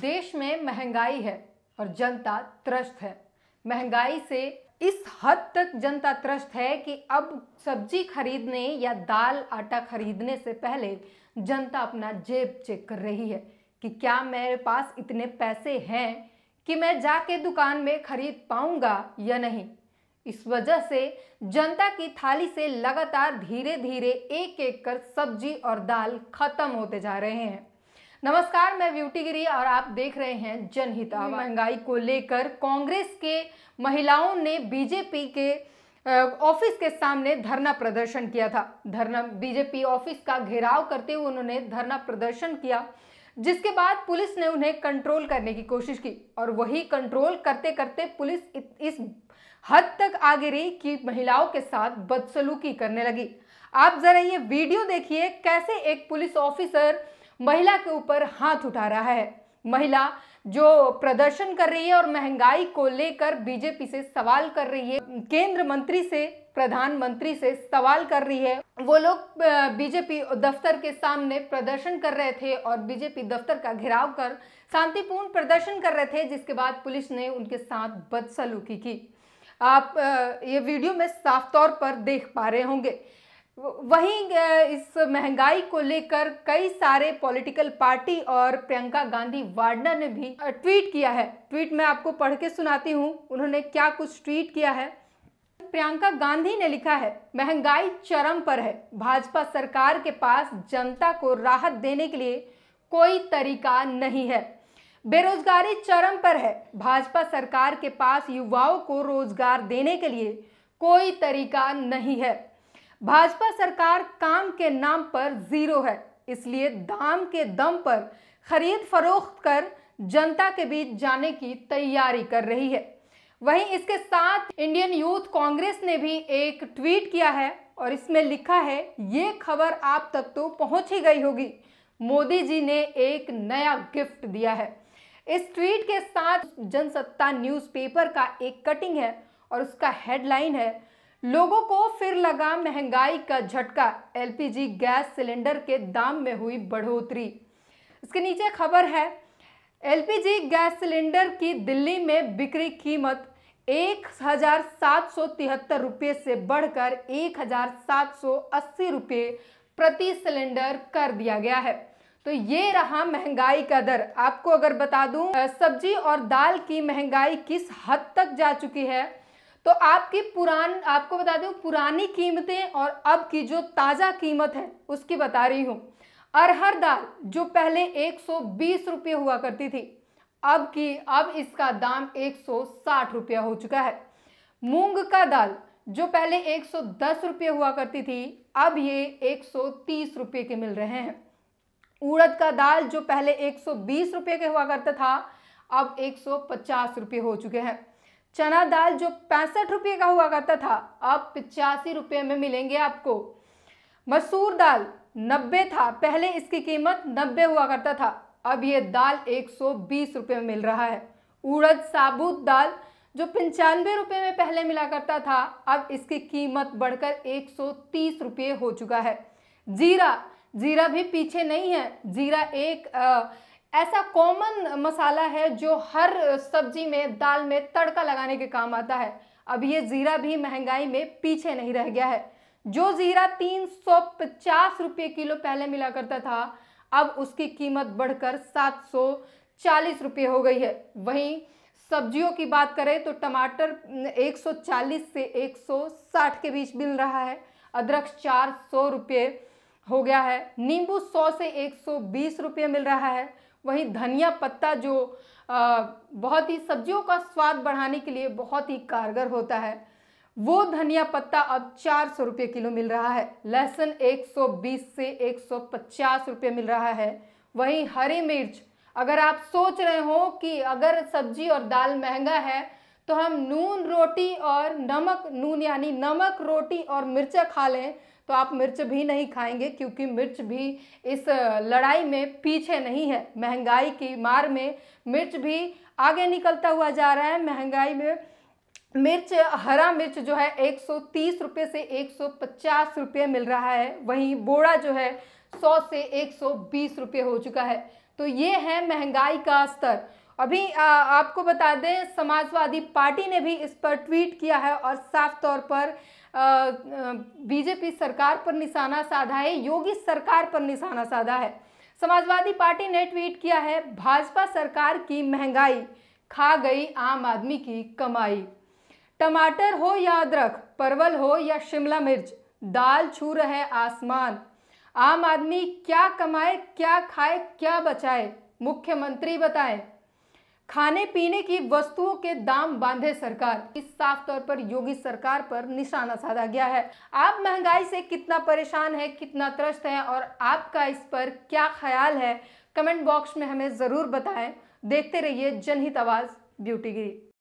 देश में महंगाई है और जनता त्रस्त है महंगाई से इस हद तक जनता त्रस्त है कि अब सब्जी खरीदने या दाल आटा खरीदने से पहले जनता अपना जेब चेक कर रही है कि क्या मेरे पास इतने पैसे हैं कि मैं जाके दुकान में खरीद पाऊंगा या नहीं इस वजह से जनता की थाली से लगातार धीरे धीरे एक एक कर सब्जी और दाल खत्म होते जा रहे हैं नमस्कार मैं ब्यूटी गिरी और आप देख रहे हैं जनहित महंगाई को लेकर कांग्रेस के महिलाओं ने बीजेपी के ऑफिस के सामने धरना प्रदर्शन किया था धरना बीजेपी ऑफिस का घेराव करते हुए उन्होंने धरना प्रदर्शन किया जिसके बाद पुलिस ने उन्हें कंट्रोल करने की कोशिश की और वही कंट्रोल करते करते पुलिस इस हद तक आ गिरी कि महिलाओं के साथ बदसलूकी करने लगी आप जरा ये वीडियो देखिए कैसे एक पुलिस ऑफिसर महिला के ऊपर हाथ उठा रहा है महिला जो प्रदर्शन कर रही है और महंगाई को लेकर बीजेपी से सवाल कर रही है केंद्र मंत्री से प्रधानमंत्री से सवाल कर रही है वो लोग बीजेपी दफ्तर के सामने प्रदर्शन कर रहे थे और बीजेपी दफ्तर का घेराव कर शांतिपूर्ण प्रदर्शन कर रहे थे जिसके बाद पुलिस ने उनके साथ बदसलूकी की आप ये वीडियो में साफ तौर पर देख पा रहे होंगे वहीं इस महंगाई को लेकर कई सारे पॉलिटिकल पार्टी और प्रियंका गांधी वाडना ने भी ट्वीट किया है ट्वीट में आपको पढ़ के सुनाती हूँ उन्होंने क्या कुछ ट्वीट किया है प्रियंका गांधी ने लिखा है महंगाई चरम पर है भाजपा सरकार के पास जनता को राहत देने के लिए कोई तरीका नहीं है बेरोजगारी चरम पर है भाजपा सरकार के पास युवाओं को रोजगार देने के लिए कोई तरीका नहीं है भाजपा सरकार काम के नाम पर जीरो है इसलिए दाम के दम पर खरीद फरोख्त कर जनता के बीच जाने की तैयारी कर रही है वहीं इसके साथ इंडियन यूथ कांग्रेस ने भी एक ट्वीट किया है और इसमें लिखा है ये खबर आप तक तो पहुंच ही गई होगी मोदी जी ने एक नया गिफ्ट दिया है इस ट्वीट के साथ जनसत्ता न्यूज़पेपर का एक कटिंग है और उसका हेडलाइन है लोगों को फिर लगा महंगाई का झटका एलपीजी गैस सिलेंडर के दाम में हुई बढ़ोतरी इसके नीचे खबर है एलपीजी गैस सिलेंडर की दिल्ली में बिक्री कीमत एक हजार सात सौ तिहत्तर रुपये से बढ़कर एक हजार सात सौ अस्सी रुपये प्रति सिलेंडर कर दिया गया है तो ये रहा महंगाई का दर आपको अगर बता दूं सब्जी और दाल की महंगाई किस हद तक जा चुकी है तो आपकी पुरान आपको बता दूं पुरानी कीमतें और अब की जो ताज़ा कीमत है उसकी बता रही हूँ अरहर दाल जो पहले एक सौ रुपये हुआ करती थी अब की अब इसका दाम एक सौ रुपया हो चुका है मूंग का दाल जो पहले एक सौ रुपये हुआ करती थी अब ये एक सौ रुपये के मिल रहे हैं उड़द का दाल जो पहले एक सौ रुपये के हुआ करता था अब एक सौ रुपये हो चुके हैं चना दाल जो पैंसठ रुपये का हुआ करता था अब पिचासी रुपये में मिलेंगे आपको मसूर दाल नब्बे था पहले इसकी कीमत नब्बे हुआ करता था अब ये दाल एक सौ बीस रुपये में मिल रहा है उड़द साबुत दाल जो पंचानवे रुपये में पहले मिला करता था अब इसकी कीमत बढ़कर एक सौ तीस रुपये हो चुका है जीरा जीरा भी पीछे नहीं है जीरा एक आ, ऐसा कॉमन मसाला है जो हर सब्जी में दाल में तड़का लगाने के काम आता है अब ये ज़ीरा भी महंगाई में पीछे नहीं रह गया है जो ज़ीरा तीन सौ पचास रुपये किलो पहले मिला करता था अब उसकी कीमत बढ़कर सात सौ चालीस रुपये हो गई है वहीं सब्जियों की बात करें तो टमाटर 140 से 160 के बीच मिल रहा है अदरक चार सौ रुपये हो गया है नींबू 100 से 120 रुपये मिल रहा है वहीं धनिया पत्ता जो आ, बहुत ही सब्जियों का स्वाद बढ़ाने के लिए बहुत ही कारगर होता है वो धनिया पत्ता अब चार सौ रुपये किलो मिल रहा है लहसुन बीस से एक सौ पचास रुपये मिल रहा है वहीं हरी मिर्च अगर आप सोच रहे हो कि अगर सब्जी और दाल महंगा है तो हम नून रोटी और नमक नून यानी नमक रोटी और मिर्चा खा लें तो आप मिर्च भी नहीं खाएंगे क्योंकि मिर्च भी इस लड़ाई में पीछे नहीं है महंगाई की मार में मिर्च भी आगे निकलता हुआ जा रहा है महंगाई में मिर्च हरा मिर्च जो है 130 रुपए से 150 रुपए मिल रहा है वहीं बोड़ा जो है 100 से 120 रुपए हो चुका है तो ये है महंगाई का स्तर अभी आ, आपको बता दें समाजवादी पार्टी ने भी इस पर ट्वीट किया है और साफ तौर पर बीजेपी सरकार पर निशाना साधा है योगी सरकार पर निशाना साधा है समाजवादी पार्टी ने ट्वीट किया है भाजपा सरकार की महंगाई खा गई आम आदमी की कमाई टमाटर हो या अदरक परवल हो या शिमला मिर्च दाल छू रहे आसमान आम आदमी क्या कमाए क्या खाए क्या बचाए मुख्यमंत्री बताएं खाने पीने की वस्तुओं के दाम बांधे सरकार इस साफ तौर पर योगी सरकार पर निशाना साधा गया है आप महंगाई से कितना परेशान है कितना त्रस्त है और आपका इस पर क्या ख्याल है कमेंट बॉक्स में हमें ज़रूर बताएं देखते रहिए जनहित आवाज़ ब्यूटी गिरी